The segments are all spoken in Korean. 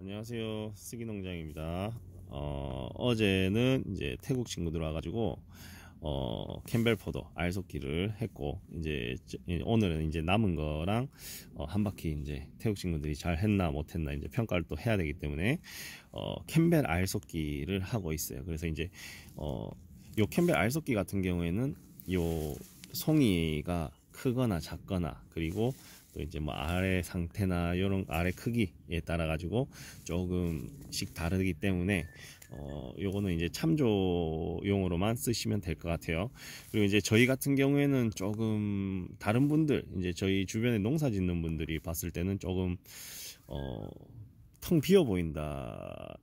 안녕하세요 쓰기농장입니다 어, 제는 이제 태국 친구들 와가지고 어, 캠벨포도 알속기를 했고 이제 오늘은 이제 남은 거랑 어, 한 바퀴 이제 태국 친구들이 잘 했나 못했나 이제 평가를 또 해야 되기 때문에 어, 캠벨 알속기를 하고 있어요 그래서 이제 어, 요 캠벨 알속기 같은 경우에는 요 송이가 크거나 작거나 그리고 또 이제 뭐 알의 상태나 이런 알의 크기에 따라 가지고 조금씩 다르기 때문에 어 요거는 이제 참조용으로만 쓰시면 될 것 같아요 그리고 이제 저희 같은 경우에는 조금 다른 분들 이제 저희 주변에 농사 짓는 분들이 봤을 때는 조금 어텅 비어 보인다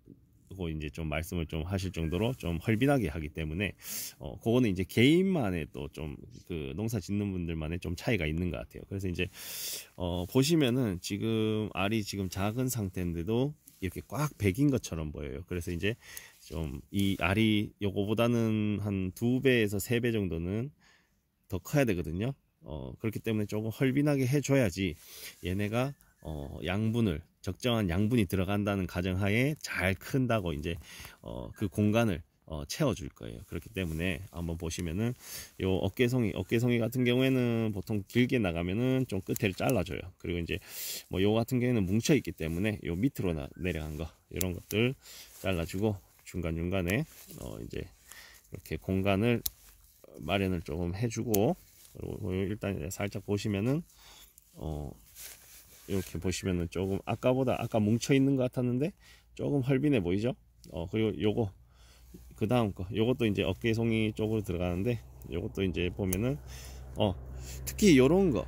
고 이제 좀 말씀을 좀 하실 정도로 좀 헐빈하게 하기 때문에 어 그거는 이제 개인만의 또 좀 그 농사 짓는 분들만의 좀 차이가 있는 것 같아요. 그래서 이제 어 보시면은 지금 알이 지금 작은 상태인데도 이렇게 꽉 백인 것처럼 보여요. 그래서 이제 좀 이 알이 요거보다는 한 두 배에서 세 배 정도는 더 커야 되거든요. 어 그렇기 때문에 조금 헐빈하게 해줘야지 얘네가 어 양분을 적정한 양분이 들어간다는 가정하에 잘 큰다고 이제 어, 그 공간을 어, 채워줄 거예요. 그렇기 때문에 한번 보시면은 요 어깨송이 어깨송이 같은 경우에는 보통 길게 나가면은 좀 끝에를 잘라줘요. 그리고 이제 뭐요 같은 경우에는 뭉쳐 있기 때문에 요 밑으로 나, 내려간 거 이런 것들 잘라주고 중간 중간에 어, 이제 이렇게 공간을 마련을 조금 해주고 그리고 일단 살짝 보시면은 어 이렇게 보시면은 조금 아까보다 아까 뭉쳐 있는 것 같았는데 조금 헐빈해 보이죠 어 그리고 요거 그 다음 거 요것도 이제 어깨송이 쪽으로 들어가는데 요것도 이제 보면은 어 특히 요런 거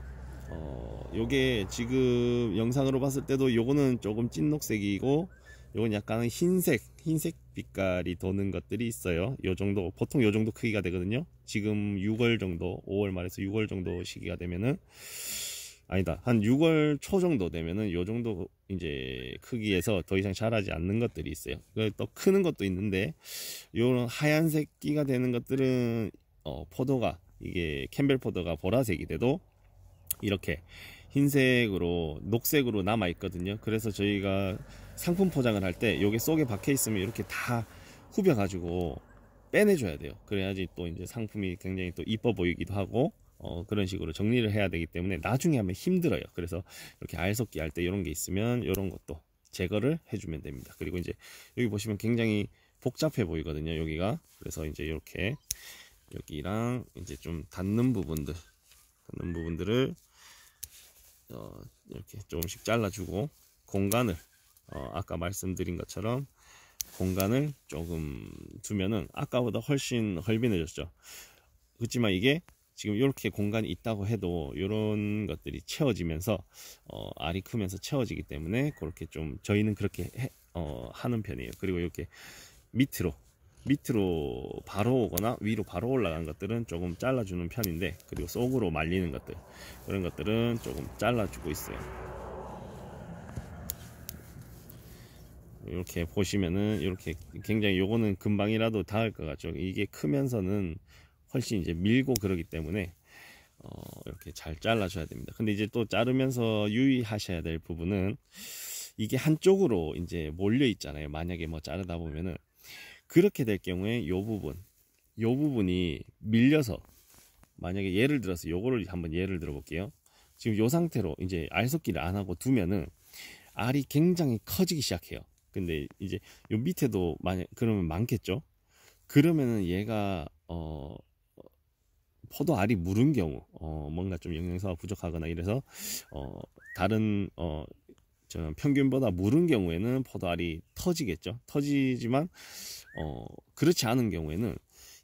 어, 요게 지금 영상으로 봤을 때도 요거는 조금 찐녹색이고 요건 약간 흰색 흰색 빛깔이 도는 것들이 있어요 요 정도 보통 요 정도 크기가 되거든요 지금 6월 정도 5월 말에서 6월 정도 시기가 되면은 아니다 한 6월 초 정도 되면은 요 정도 이제 크기에서 더 이상 자라지 않는 것들이 있어요 또 그 크는 것도 있는데 요런 하얀색 끼가 되는 것들은 어, 포도가 이게 캠벨 포도가 보라색이 돼도 이렇게 흰색으로 녹색으로 남아 있거든요 그래서 저희가 상품 포장을 할 때 요게 속에 박혀 있으면 이렇게 다 후벼 가지고 빼내줘야 돼요 그래야지 또 이제 상품이 굉장히 또 이뻐 보이기도 하고 어, 그런 식으로 정리를 해야 되기 때문에 나중에 하면 힘들어요. 그래서 이렇게 알섞기 할 때 이런 게 있으면 이런 것도 제거를 해주면 됩니다. 그리고 이제 여기 보시면 굉장히 복잡해 보이거든요. 여기가 그래서 이제 이렇게 여기랑 이제 좀 닿는 부분들 닿는 부분들을 어, 이렇게 조금씩 잘라주고 공간을 어, 아까 말씀드린 것처럼 공간을 조금 두면은 아까보다 훨씬 헐빈해졌죠. 그렇지만 이게 지금 이렇게 공간이 있다고 해도 이런 것들이 채워지면서 어, 알이 크면서 채워지기 때문에 그렇게 좀 저희는 그렇게 해, 어, 하는 편이에요. 그리고 이렇게 밑으로 밑으로 바로 오거나 위로 바로 올라간 것들은 조금 잘라주는 편인데 그리고 속으로 말리는 것들 그런 것들은 조금 잘라주고 있어요. 이렇게 보시면은 이렇게 굉장히 요거는 금방이라도 닿을 것 같죠 이게 크면서는 훨씬 이제 밀고 그러기 때문에 어, 이렇게 잘 잘라줘야 됩니다. 근데 이제 또 자르면서 유의하셔야 될 부분은 이게 한쪽으로 이제 몰려 있잖아요. 만약에 뭐 자르다 보면은 그렇게 될 경우에 요 부분, 요 부분이 밀려서 만약에 예를 들어서 요거를 한번 예를 들어 볼게요. 지금 요 상태로 이제 알속기를 안 하고 두면은 알이 굉장히 커지기 시작해요. 근데 이제 요 밑에도 만약 그러면 많겠죠. 그러면은 얘가 어 포도 알이 무른 경우 어, 뭔가 좀 영양소가 부족하거나 이래서 어, 다른 어, 저는 평균보다 무른 경우에는 포도알이 터지겠죠. 터지지만 어, 그렇지 않은 경우에는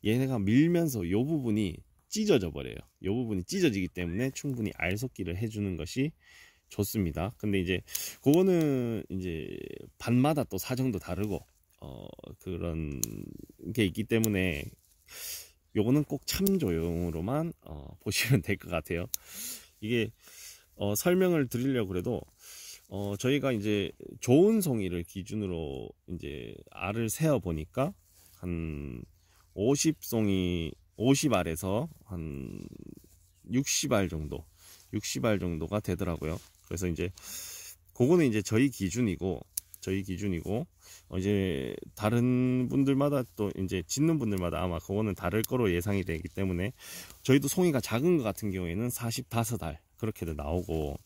얘네가 밀면서 요 부분이 찢어져 버려요. 요 부분이 찢어지기 때문에 충분히 알 속기를 해주는 것이 좋습니다. 근데 이제 그거는 이제 반마다 또 사정도 다르고 어, 그런 게 있기 때문에 요거는 꼭 참조용으로만 어, 보시면 될 것 같아요. 이게 어, 설명을 드리려고 그래도 어, 저희가 이제 좋은 송이를 기준으로 이제 알을 세어 보니까 한 50송이 50알에서 한 60알 정도 60알 정도가 되더라고요. 그래서 이제 그거는 이제 저희 기준이고 저희 기준이고 어 이제 다른 분들마다 또 이제 짓는 분들마다 아마 그거는 다를 거로 예상이 되기 때문에 저희도 송이가 작은 것 같은 경우에는 45알 그렇게도 나오고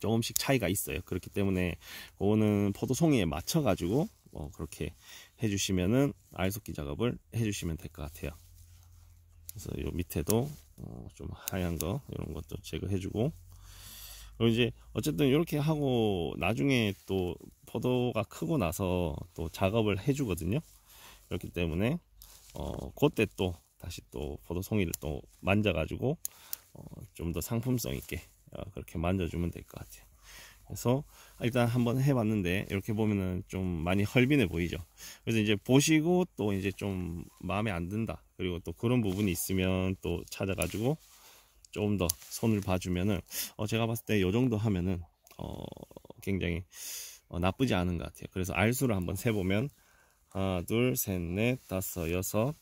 조금씩 차이가 있어요. 그렇기 때문에 그거는 포도 송이에 맞춰 가지고 어 그렇게 해주시면은 알속기 작업을 해주시면 될 것 같아요. 그래서 요 밑에도 어좀 하얀 거 이런 것도 제거해주고 그리고 이제 어쨌든 이렇게 하고 나중에 또 포도가 크고 나서 또 작업을 해주거든요. 그렇기 때문에 어, 그때 또 다시 또 포도송이를 또 만져가지고 어, 좀 더 상품성 있게 어, 그렇게 만져주면 될 것 같아요. 그래서 일단 한번 해봤는데 이렇게 보면은 좀 많이 헐빈해 보이죠. 그래서 이제 보시고 또 이제 좀 마음에 안 든다. 그리고 또 그런 부분이 있으면 또 찾아가지고 조금 더 손을 봐주면은 어, 제가 봤을 때 요 정도 하면은 어, 굉장히 어, 나쁘지 않은 것 같아요. 그래서 알수를 한번 세보면 하나, 둘, 셋, 넷, 다섯, 여섯,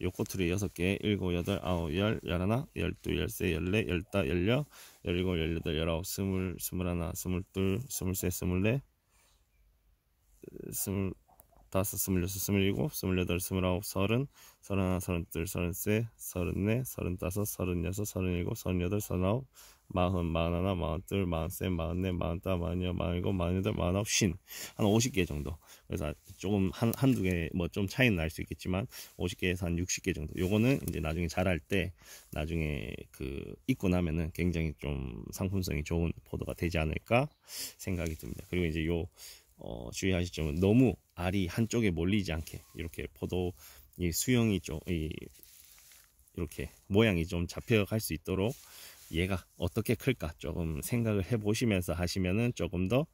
요코트리 여섯 개, 일곱, 여덟, 아홉, 열, 열하나, 열두, 열세, 열네, 열다, 열여, 열일곱, 열여덟, 열아홉, 스물, 스물하나, 스물둘, 스물셋, 스물넷, 스물 다섯, 스물여섯, 스물일곱, 스물여덟, 스물아홉, 서른, 서른하나, 서른둘, 서른셋, 서른넷, 서른다섯, 서른여섯, 서른일곱, 서른여덟, 서른아홉, 마흔, 마흔하나, 마흔둘, 마흔셋, 마흔넷, 마흔다, 마흔여섯, 마흔일곱, 마흔여덟, 마흔아홉, 쉰. 한 오십 개 정도. 그래서 조금 한, 한두 개, 뭐 좀 차이는 날 수 있겠지만, 오십 개에서한 육십 개 정도. 요거는 이제 나중에 잘 할 때, 나중에 그, 입고 나면은 굉장히 좀 상품성이 좋은 포도가 되지 않을까 생각이 듭니다. 그리고 이제 요, 어, 주의하실 점은 너무 알이 한쪽에 몰리지 않게, 이렇게 포도, 이 수영이 좀, 이, 이렇게 모양이 좀 잡혀갈 수 있도록 얘가 어떻게 클까 조금 생각을 해 보시면서 하시면은 조금 더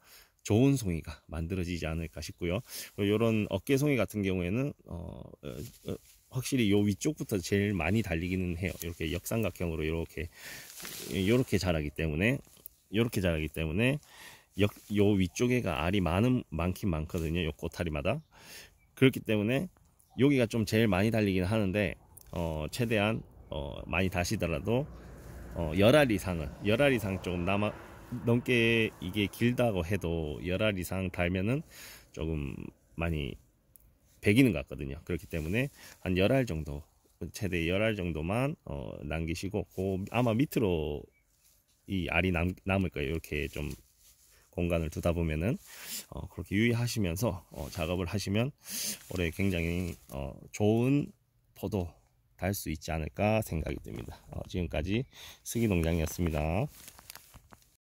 좋은 송이가 만들어지지 않을까 싶고요. 요런 어깨 송이 같은 경우에는 어, 어, 어, 확실히 요 위쪽부터 제일 많이 달리기는 해요. 이렇게 역삼각형으로 이렇게 이렇게 자라기 때문에 이렇게 자라기 때문에 역, 요 위쪽에가 알이 많은 많긴 많거든요. 요 꼬타리마다 그렇기 때문에 여기가 좀 제일 많이 달리긴 하는데 어, 최대한 어, 많이 다시더라도 어, 열알 이상은 열알 이상 조금 남아 넘게 이게 길다고 해도 열알 이상 달면은 조금 많이 배기는 것 같거든요. 그렇기 때문에 한 열알 정도 최대 열알 정도만 어, 남기시고 그 아마 밑으로 이 알이 남, 남을 거예요. 이렇게 좀 공간을 두다 보면은 어, 그렇게 유의하시면서 어, 작업을 하시면 올해 굉장히 어, 좋은 포도 갈수 있지 않을까 생각이 듭니다. 어, 지금까지 스기농장이었습니다.